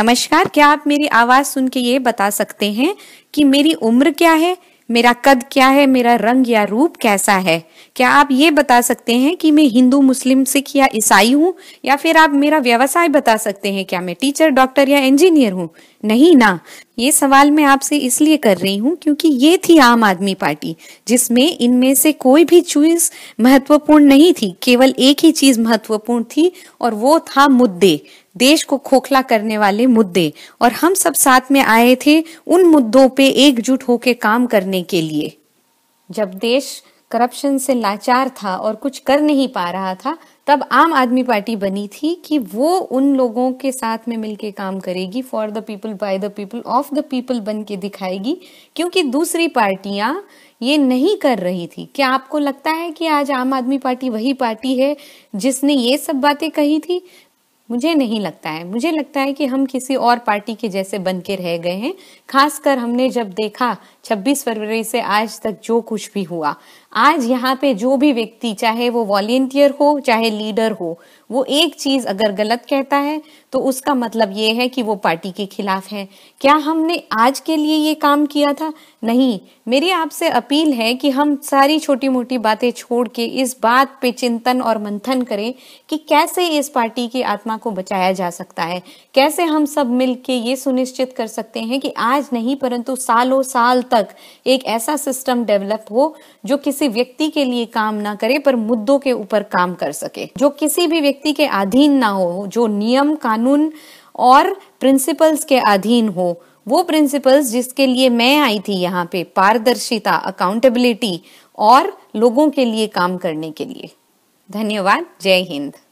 नमस्कार क्या आप मेरी आवाज सुन के ये बता सकते हैं कि मेरी उम्र क्या है मेरा कद क्या है मेरा रंग या रूप कैसा है क्या आप ये बता सकते हैं कि मैं हिंदू मुस्लिम सिख या ईसाई हूँ या फिर आप मेरा व्यवसाय बता सकते हैं क्या मैं टीचर डॉक्टर या इंजीनियर हूँ नहीं ना ये सवाल मैं आपसे इसलिए कर रही हूँ क्योंकि ये थी आम आदमी पार्टी जिसमें इनमें से कोई भी चीज महत्वपूर्ण नहीं थी केवल एक ही चीज महत्वपूर्ण थी और वो था मुद्दे देश को खोखला करने वाले मुद्दे और हम सब साथ में आए थे उन मुद्दों पे एकजुट होकर काम करने के लिए जब देश करप्शन से लाचार था और कुछ कर नहीं पा रहा था तब आम आदमी पार्टी बनी थी कि वो उन लोगों के साथ में मिलके काम करेगी for the people by the people of the people बन के दिखाएगी क्योंकि दूसरी पार्टियां ये नहीं कर रही थी क्या आपको लगता है कि आज आम आदमी पार्टी वही पार्टी है जिसने ये सब बातें कही थी मुझे नहीं लगता है मुझे लगता है कि हम किसी और पार्टी के जैसे बन के रह गए हैं खासकर हमने जब देखा 26 फरवरी से आज तक जो कुछ भी हुआ आज यहाँ पे जो भी व्यक्ति चाहे वो वॉलेंटियर हो चाहे लीडर हो वो एक चीज अगर गलत कहता है तो उसका मतलब ये है कि वो पार्टी के खिलाफ है क्या हमने आज के लिए ये काम किया था नहीं मेरी आपसे अपील है कि हम सारी छोटी मोटी बातें छोड़ के इस बात पे चिंतन और मंथन करें कि कैसे इस पार्टी की आत्मा को बचाया जा सकता है कैसे हम सब मिल के ये सुनिश्चित कर सकते हैं कि आज नहीं परंतु सालों साल तक एक ऐसा सिस्टम डेवलप हो जो किसी व्यक्ति के लिए काम ना करे पर मुद्दों के ऊपर काम कर सके जो किसी भी व्यक्ति के अधीन ना हो जो नियम का कानून और प्रिंसिपल्स के अधीन हो वो प्रिंसिपल्स जिसके लिए मैं आई थी यहाँ पे पारदर्शिता अकाउंटेबिलिटी और लोगों के लिए काम करने के लिए धन्यवाद जय हिंद